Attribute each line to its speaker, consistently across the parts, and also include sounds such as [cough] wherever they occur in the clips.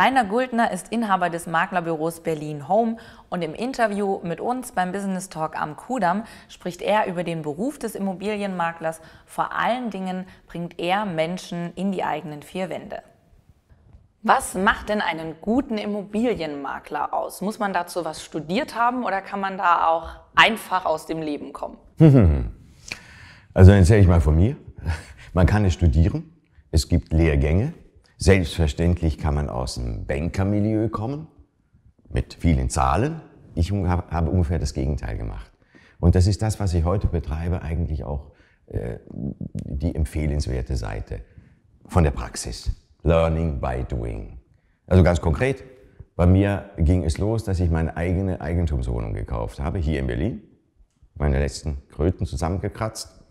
Speaker 1: Rainer Guldner ist Inhaber des Maklerbüros Berlin Home und im Interview mit uns beim Business Talk am Kudamm spricht er über den Beruf des Immobilienmaklers. Vor allen Dingen bringt er Menschen in die eigenen vier Wände. Was macht denn einen guten Immobilienmakler aus? Muss man dazu was studiert haben oder kann man da auch einfach aus dem Leben kommen?
Speaker 2: [laughs] Also dann erzähle ich mal von mir. Man kann es studieren. Es gibt Lehrgänge. Selbstverständlich kann man aus dem Bankermilieu kommen, mit vielen Zahlen. Ich habe ungefähr das Gegenteil gemacht. Und das ist das, was ich heute betreibe, eigentlich auch äh, die empfehlenswerte Seite von der Praxis. Learning by doing. Also ganz konkret, bei mir ging es los, dass ich meine eigene Eigentumswohnung gekauft habe, hier in Berlin. Meine letzten Kröten zusammengekratzt,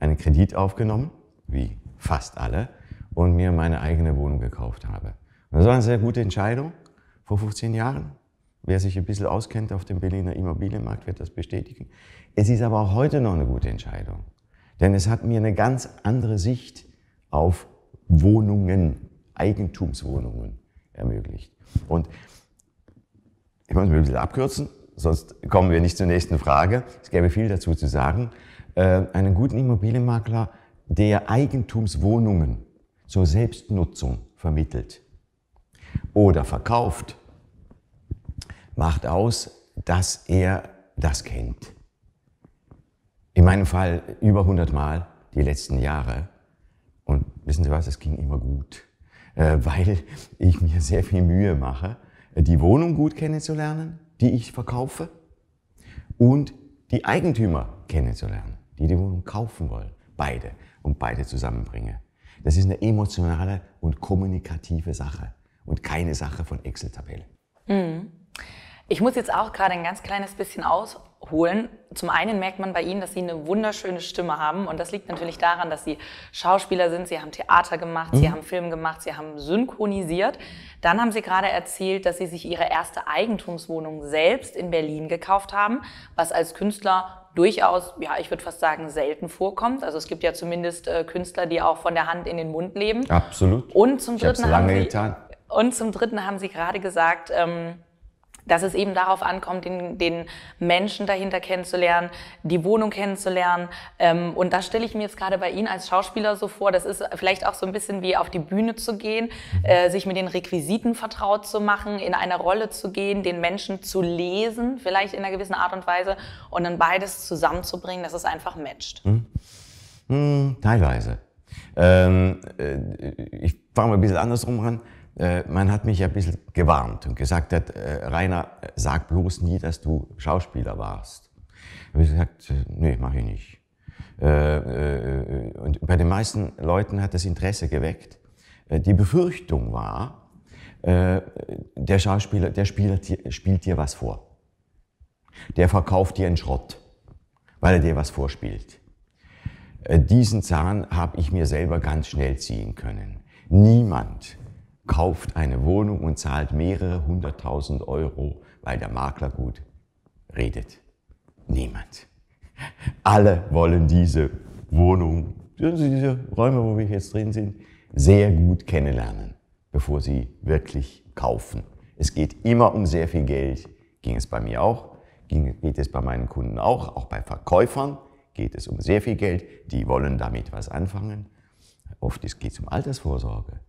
Speaker 2: einen Kredit aufgenommen, wie fast alle, und mir meine eigene Wohnung gekauft habe. Und das war eine sehr gute Entscheidung vor 15 Jahren. Wer sich ein bisschen auskennt auf dem Berliner Immobilienmarkt, wird das bestätigen. Es ist aber auch heute noch eine gute Entscheidung. Denn es hat mir eine ganz andere Sicht auf Wohnungen, Eigentumswohnungen ermöglicht. Und ich muss mich ein bisschen abkürzen, sonst kommen wir nicht zur nächsten Frage. Es gäbe viel dazu zu sagen. Äh, einen guten Immobilienmakler, der Eigentumswohnungen zur Selbstnutzung vermittelt oder verkauft, macht aus, dass er das kennt. In meinem Fall über 100 Mal die letzten Jahre. Und wissen Sie was, es ging immer gut, äh, weil ich mir sehr viel Mühe mache, die Wohnung gut kennenzulernen, die ich verkaufe, und die Eigentümer kennenzulernen, die die Wohnung kaufen wollen, beide, und beide zusammenbringe. Das ist eine emotionale und kommunikative Sache und keine Sache von excel tabellen
Speaker 1: Mhm. Ich muss jetzt auch gerade ein ganz kleines bisschen aus holen. Zum einen merkt man bei ihnen, dass sie eine wunderschöne Stimme haben und das liegt natürlich daran, dass sie Schauspieler sind, sie haben Theater gemacht, mhm. sie haben Film gemacht, sie haben synchronisiert. Dann haben sie gerade erzählt, dass sie sich ihre erste Eigentumswohnung selbst in Berlin gekauft haben, was als Künstler durchaus, ja, ich würde fast sagen, selten vorkommt. Also es gibt ja zumindest äh, Künstler, die auch von der Hand in den Mund leben. Absolut. Und zum ich dritten lange haben sie, getan. Und zum dritten haben sie gerade gesagt, ähm, dass es eben darauf ankommt, den, den Menschen dahinter kennenzulernen, die Wohnung kennenzulernen. Ähm, und das stelle ich mir jetzt gerade bei Ihnen als Schauspieler so vor. Das ist vielleicht auch so ein bisschen wie auf die Bühne zu gehen, äh, sich mit den Requisiten vertraut zu machen, in eine Rolle zu gehen, den Menschen zu lesen, vielleicht in einer gewissen Art und Weise, und dann beides zusammenzubringen, dass es einfach matcht. Hm.
Speaker 2: Hm, teilweise. Ähm, äh, ich fange mal ein bisschen andersrum an. Äh, man hat mich ein bisschen gewarnt und gesagt hat, äh, Rainer, sag bloß nie, dass du Schauspieler warst. Da habe ich gesagt, äh, nee, mache ich nicht. und bei den meisten Leuten hat das Interesse geweckt. Die Befürchtung war, der Schauspieler, der spielt, spielt dir was vor. Der verkauft dir einen Schrott, weil er dir was vorspielt. Diesen Zahn habe ich mir selber ganz schnell ziehen können. Niemand kauft eine Wohnung und zahlt mehrere hunderttausend Euro, weil der Makler gut redet. Niemand. Alle wollen diese Wohnung, diese Räume, wo wir jetzt drin sind, sehr gut kennenlernen, bevor sie wirklich kaufen. Es geht immer um sehr viel Geld. Ging es bei mir auch, ging, geht es bei meinen Kunden auch, auch bei Verkäufern geht es um sehr viel Geld. Die wollen damit was anfangen. Oft geht es um Altersvorsorge.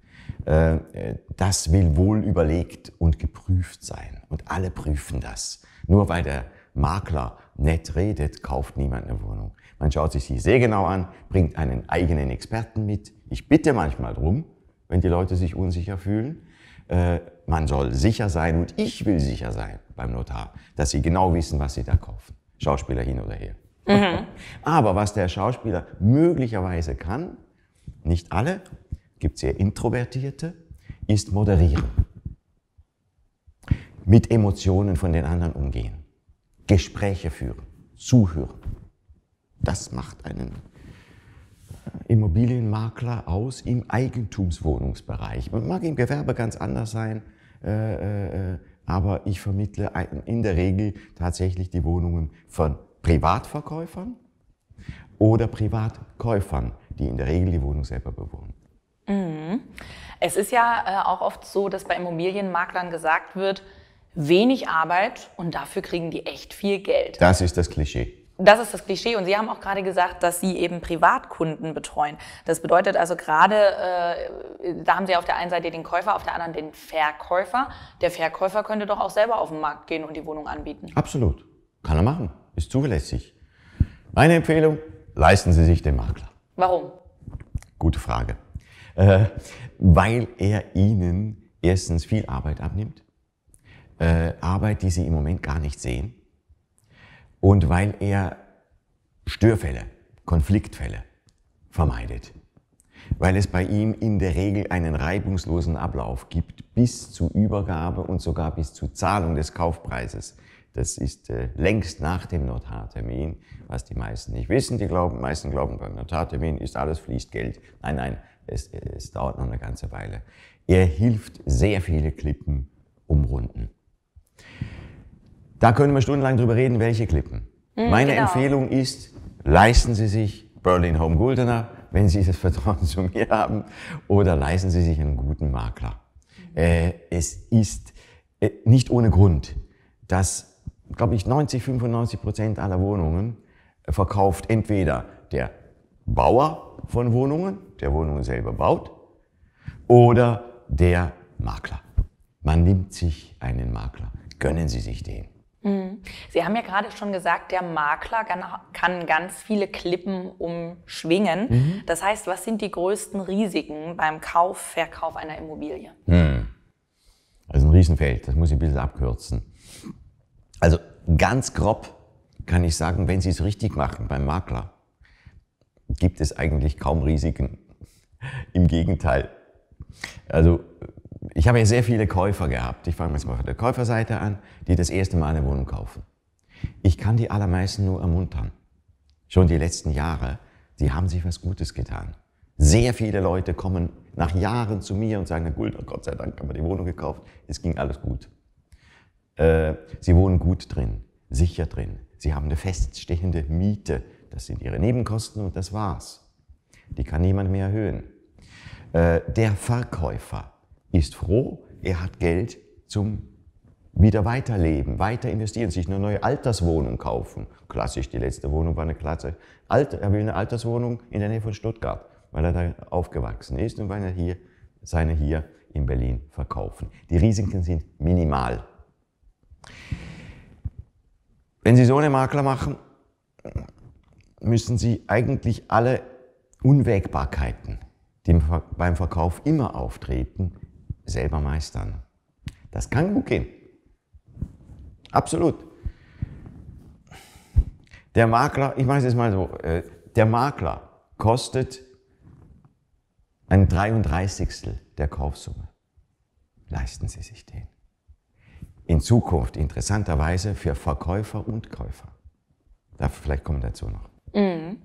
Speaker 2: Äh, äh, das will wohl überlegt und geprüft sein. Und alle prüfen das. Nur weil der Makler nett redet, kauft niemand eine Wohnung. Man schaut sich sie sehr genau an, bringt einen eigenen Experten mit. Ich bitte manchmal drum, wenn die Leute sich unsicher fühlen. Äh, man soll sicher sein und ich will sicher sein beim Notar, dass sie genau wissen, was sie da kaufen. Schauspieler hin oder her. Mhm. [laughs] Aber was der Schauspieler möglicherweise kann, nicht alle, gibt sehr Introvertierte, ist moderieren. Mit Emotionen von den anderen umgehen. Gespräche führen. Zuhören. Das macht einen äh, Immobilienmakler aus im Eigentumswohnungsbereich. Man mag im Gewerbe ganz anders sein, äh, äh, äh aber ich vermittle in der Regel tatsächlich die Wohnungen von Privatverkäufern oder Privatkäufern, die in der Regel die Wohnung selber bewohnen.
Speaker 1: Mhm. Es ist ja äh, auch oft so, dass bei Immobilienmaklern gesagt wird, wenig Arbeit und dafür kriegen die echt viel Geld.
Speaker 2: Das ist das Klischee.
Speaker 1: Das ist das Klischee. Und Sie haben auch gerade gesagt, dass Sie eben Privatkunden betreuen. Das bedeutet also gerade, äh, da haben Sie auf der einen Seite den Käufer, auf der anderen den Verkäufer. Der Verkäufer könnte doch auch selber auf den Markt gehen und die Wohnung anbieten.
Speaker 2: Absolut. Kann er machen. Ist zuverlässig. Meine Empfehlung, leisten Sie sich den Makler. Warum? Gute Frage äh, weil er ihnen erstens viel Arbeit abnimmt, äh, Arbeit, die sie im Moment gar nicht sehen, und weil er Störfälle, Konfliktfälle vermeidet, weil es bei ihm in der Regel einen reibungslosen Ablauf gibt bis zur Übergabe und sogar bis zur Zahlung des Kaufpreises. Das ist äh, längst nach dem Notartermin, was die meisten nicht wissen. Die glauben, meisten glauben, beim Notartermin ist alles fließt Geld. Nein, nein, es, es dauert noch eine ganze Weile. Er hilft sehr viele Klippen umrunden. Da können wir stundenlang drüber reden, welche Klippen. Mhm, Meine genau. Empfehlung ist, leisten Sie sich Berlin Home Guldener, wenn Sie das Vertrauen [laughs] zu mir haben, oder leisten Sie sich einen guten Makler. Mhm. Äh, es ist äh, nicht ohne Grund, dass, glaube ich, 90, 95 Prozent aller Wohnungen verkauft entweder der Bauer von Wohnungen, der Wohnungen selber baut, oder der Makler. Man nimmt sich einen Makler. Gönnen Sie sich den.
Speaker 1: Mhm. Sie haben ja gerade schon gesagt, der Makler kann, ganz viele Klippen umschwingen. Mhm. Das heißt, was sind die größten Risiken beim Kauf, Verkauf einer Immobilie?
Speaker 2: Mhm. Also ein Riesenfeld, das muss ich ein bisschen abkürzen. Also ganz grob kann ich sagen, wenn Sie es richtig machen beim Makler, gibt es eigentlich kaum Risiken. Im Gegenteil. Also ich habe ja sehr viele Käufer gehabt. Ich fange jetzt mal von der Käuferseite an, die das erste Mal eine Wohnung kaufen. Ich kann die allermeisten nur ermuntern. Schon die letzten Jahre, sie haben sich was Gutes getan. Sehr viele Leute kommen nach Jahren zu mir und sagen, na gut, Gott sei Dank haben wir die Wohnung gekauft, es ging alles gut. Äh, sie wohnen gut drin, sicher drin. Sie haben eine feststehende Miete. Das sind ihre Nebenkosten und das war's. Die kann niemand mehr erhöhen. Äh, der Verkäufer ist froh, er hat Geld zum wieder weiterleben, weiter investieren, sich eine neue Alterswohnung kaufen. Klassisch, die letzte Wohnung war eine klasse. er will eine Alterswohnung in der Nähe von Stuttgart, weil er da aufgewachsen ist und weil er hier seine hier in Berlin verkaufen. Die Risiken sind minimal. Wenn Sie so eine Makler machen, müssen Sie eigentlich alle Unwägbarkeiten, die beim Verkauf immer auftreten, selber meistern. Das kann gut gehen. Absolut. Der Makler, ich mache es jetzt mal so, äh, der Makler kostet ein 33. der Kaufsumme. Leisten Sie sich den. In Zukunft interessanterweise für Verkäufer und Käufer. Da vielleicht kommen wir dazu noch.
Speaker 1: Mhm.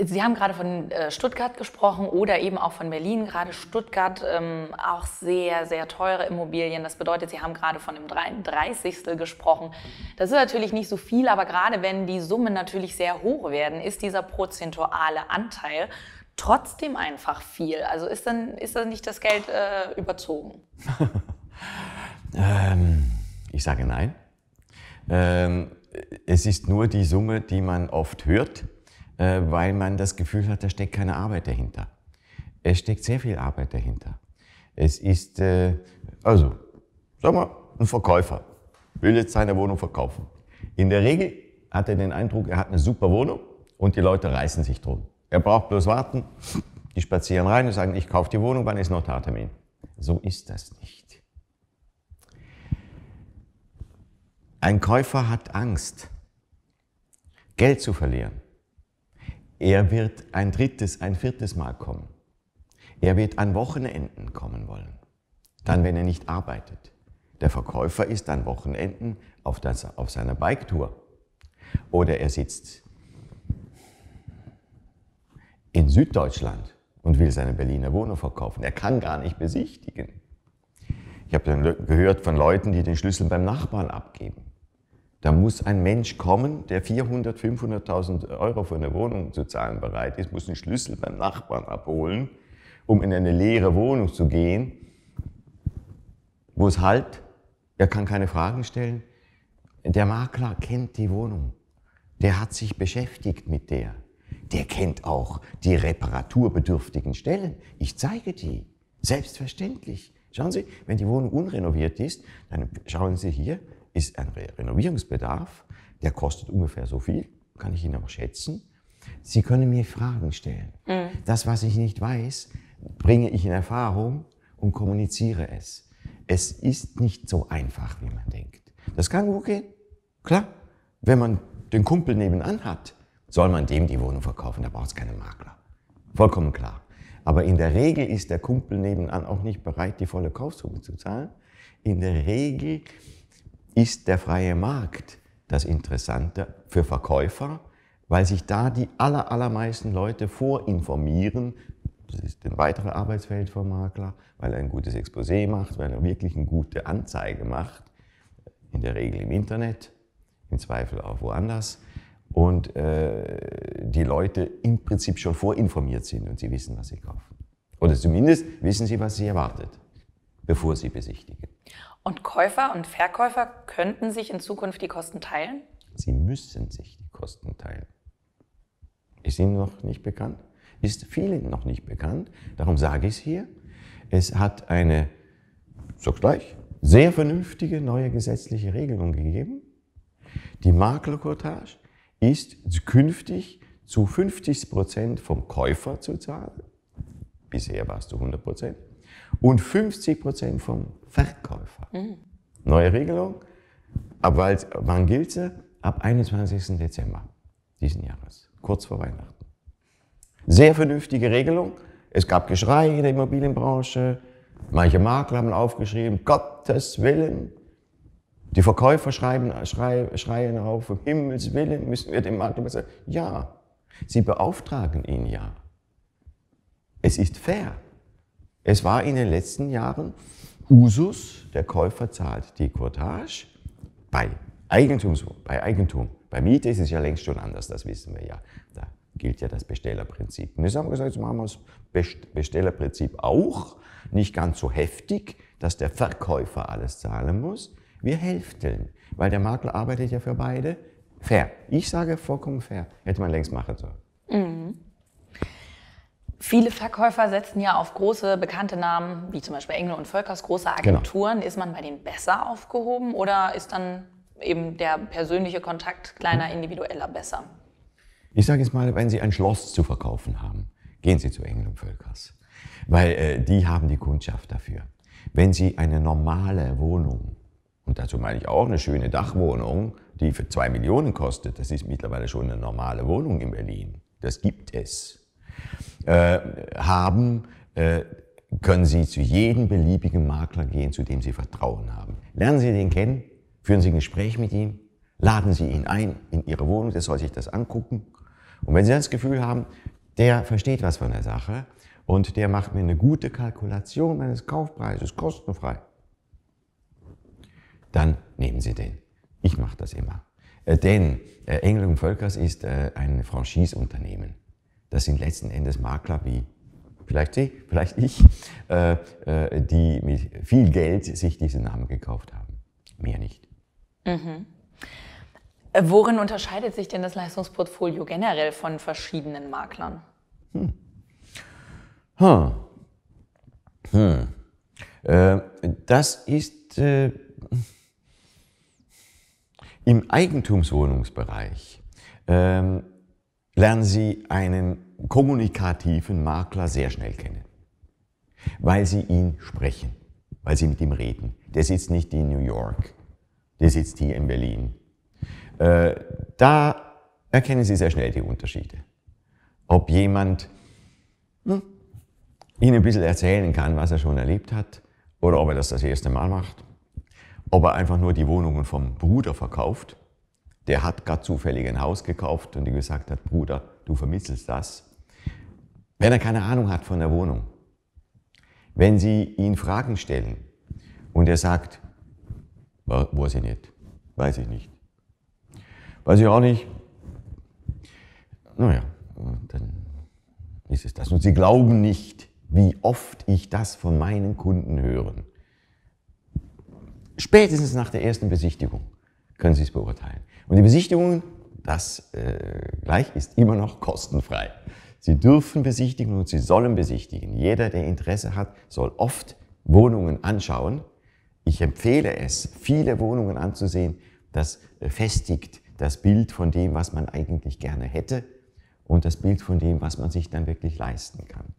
Speaker 1: Sie haben gerade von äh, Stuttgart gesprochen oder eben auch von Berlin. Gerade Stuttgart ähm, auch sehr, sehr teure Immobilien. Das bedeutet, Sie haben gerade von dem 33. gesprochen. Das ist natürlich nicht so viel, aber gerade wenn die Summen natürlich sehr hoch werden, ist dieser prozentuale Anteil trotzdem einfach viel. Also ist dann ist dann nicht das Geld äh, überzogen? [laughs]
Speaker 2: ähm, ich sage nein. Ähm, es ist nur die Summe, die man oft hört, äh, weil man das Gefühl hat, da steckt keine Arbeit dahinter. Es steckt sehr viel Arbeit dahinter. Es ist, äh, also, sag mal, ein Verkäufer will jetzt seine Wohnung verkaufen. In der Regel hat er den Eindruck, er hat eine super Wohnung und die Leute reißen sich drum. Er braucht bloß warten, die spazieren rein und sagen, ich kaufe die Wohnung, wann ist Notartermin? So ist das nicht. Ein Käufer hat Angst, Geld zu verlieren. Er wird ein drittes, ein viertes Mal kommen. Er wird an Wochenenden kommen wollen. Dann, wenn er nicht arbeitet. Der Verkäufer ist an Wochenenden auf, das, auf seiner Biketour. Oder er sitzt in Süddeutschland und will seine Berliner Wohnung verkaufen. Er kann gar nicht besichtigen. Ich habe gehört von Leuten, die den Schlüssel beim Nachbarn abgeben. Da muss ein Mensch kommen, der 400.000, 500.000 Euro für eine Wohnung zu zahlen bereit ist, muss einen Schlüssel beim Nachbarn abholen, um in eine leere Wohnung zu gehen, wo es halt, er kann keine Fragen stellen. Der Makler kennt die Wohnung. Der hat sich beschäftigt mit der. Der kennt auch die reparaturbedürftigen Stellen. Ich zeige die. Selbstverständlich. Schauen Sie, wenn die Wohnung unrenoviert ist, dann schauen Sie hier, ist ein Renovierungsbedarf, der kostet ungefähr so viel, kann ich Ihnen aber schätzen. Sie können mir Fragen stellen. Mhm. Das, was ich nicht weiß, bringe ich in Erfahrung und kommuniziere es. Es ist nicht so einfach, wie man denkt. Das kann gut gehen. Klar, wenn man den Kumpel nebenan hat, soll man dem die Wohnung verkaufen, da braucht es keinen Makler. Vollkommen klar. Aber in der Regel ist der Kumpel nebenan auch nicht bereit, die volle Kaufsumme zu zahlen. In der Regel ist der freie Markt das Interessante für Verkäufer, weil sich da die aller, allermeisten Leute vorinformieren. Das ist ein weiteres Arbeitsfeld vom Makler, weil er ein gutes Exposé macht, weil er wirklich eine gute Anzeige macht, in der Regel im Internet, im Zweifel auch woanders. Und äh, die Leute im Prinzip schon vorinformiert sind und sie wissen, was sie kaufen. Oder zumindest wissen sie, was sie erwartet, bevor sie besichtigen.
Speaker 1: Und Käufer und Verkäufer könnten sich in Zukunft die Kosten teilen?
Speaker 2: Sie müssen sich die Kosten teilen. Ist Ihnen noch nicht bekannt? Ist vielen noch nicht bekannt. Darum sage ich es hier. Es hat eine, sag's gleich, sehr vernünftige neue gesetzliche Regelung gegeben. Die Maklercottage ist künftig zu 50 Prozent vom Käufer zu zahlen. Bisher war es zu 100 Prozent und 50 Prozent vom Verkäufer. Mhm. Neue Regelung. Ab wann gilt sie? Ab 21. Dezember diesen Jahres, kurz vor Weihnachten. Sehr vernünftige Regelung. Es gab Geschrei in der Immobilienbranche. Manche Makler haben aufgeschrieben, Gottes Willen. Die Verkäufer schreiben, schreien auf, um Himmels Willen müssen wir dem Makler besser. Ja, sie beauftragen ihn ja. Es ist fair. Es war in den letzten Jahren Usus, der Käufer zahlt die Cottage bei Eigentum, bei Eigentum. Bei Miete ist es ja längst schon anders, das wissen wir ja. Da gilt ja das Bestellerprinzip. Und jetzt haben wir gesagt, jetzt machen wir das Bestellerprinzip auch, nicht ganz so heftig, dass der Verkäufer alles zahlen muss. Wir hälfteln, weil der Makler arbeitet ja für beide. Fair. Ich sage vollkommen fair. Hätte man längst machen sollen.
Speaker 1: Mhm. Viele Verkäufer setzen ja auf große bekannte Namen, wie zum Beispiel Engel und Völkers, große genau. Agenturen. Genau. Ist man bei denen besser aufgehoben oder ist dann eben der persönliche Kontakt kleiner, individueller besser?
Speaker 2: Ich sage jetzt mal, wenn Sie ein Schloss zu verkaufen haben, gehen Sie zu Engel und Völkers, weil äh, die haben die Kundschaft dafür. Wenn Sie eine normale Wohnung, und dazu meine ich auch eine schöne Dachwohnung, die für zwei Millionen kostet, das ist mittlerweile schon eine normale Wohnung in Berlin, das gibt es äh, haben, äh, können Sie zu jedem beliebigen Makler gehen, zu dem Sie Vertrauen haben. Lernen Sie den kennen, führen Sie ein Gespräch mit ihm, laden Sie ihn ein in Ihre Wohnung, der soll sich das angucken. Und wenn Sie das Gefühl haben, der versteht was von der Sache und der macht mir eine gute Kalkulation meines Kaufpreises kostenfrei, dann nehmen Sie den. Ich mache das immer. Äh, denn Engel und Völkers ist ein Franchise-Unternehmen. Das sind letzten Endes Makler wie vielleicht Sie, vielleicht ich, äh, äh, die mit viel Geld sich diesen Namen gekauft haben. Mehr nicht.
Speaker 1: Mhm. Worin unterscheidet sich denn das Leistungsportfolio generell von verschiedenen Maklern?
Speaker 2: Hm. Hm. Hm. Äh, das ist äh, im Eigentumswohnungsbereich. Ähm, lernen Sie einen kommunikativen Makler sehr schnell kennen, weil Sie ihn sprechen, weil Sie mit ihm reden. Der sitzt nicht in New York, der sitzt hier in Berlin. Äh, da erkennen Sie sehr schnell die Unterschiede. Ob jemand hm, Ihnen ein bisschen erzählen kann, was er schon erlebt hat, oder ob er das das erste Mal macht, ob er einfach nur die Wohnungen vom Bruder verkauft der hat gerade zufällig ein Haus gekauft und ihm gesagt hat, Bruder, du vermittelst das. Wenn er keine Ahnung hat von der Wohnung, wenn sie ihn Fragen stellen und er sagt, weiß sie nicht, weiß ich nicht, weiß ich auch nicht, naja, dann ist es das. Und sie glauben nicht, wie oft ich das von meinen Kunden höre. Spätestens nach der ersten Besichtigung können Sie es beurteilen. Und die Besichtigung, das äh, gleich ist immer noch kostenfrei. Sie dürfen besichtigen und Sie sollen besichtigen. Jeder, der Interesse hat, soll oft Wohnungen anschauen. Ich empfehle es, viele Wohnungen anzusehen. Das äh, festigt das Bild von dem, was man eigentlich gerne hätte und das Bild von dem, was man sich dann wirklich leisten kann.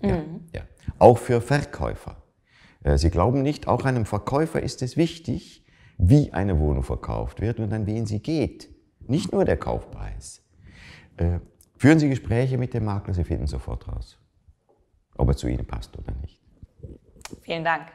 Speaker 1: Ja, mhm. ja.
Speaker 2: Auch für Verkäufer. Äh, Sie glauben nicht, auch einem Verkäufer ist es wichtig, wie eine Wohnung verkauft wird und an wen sie geht. Nicht nur der Kaufpreis. Äh, führen Sie Gespräche mit dem Makler, Sie finden sofort raus, ob er zu Ihnen passt oder nicht.
Speaker 1: Vielen Dank.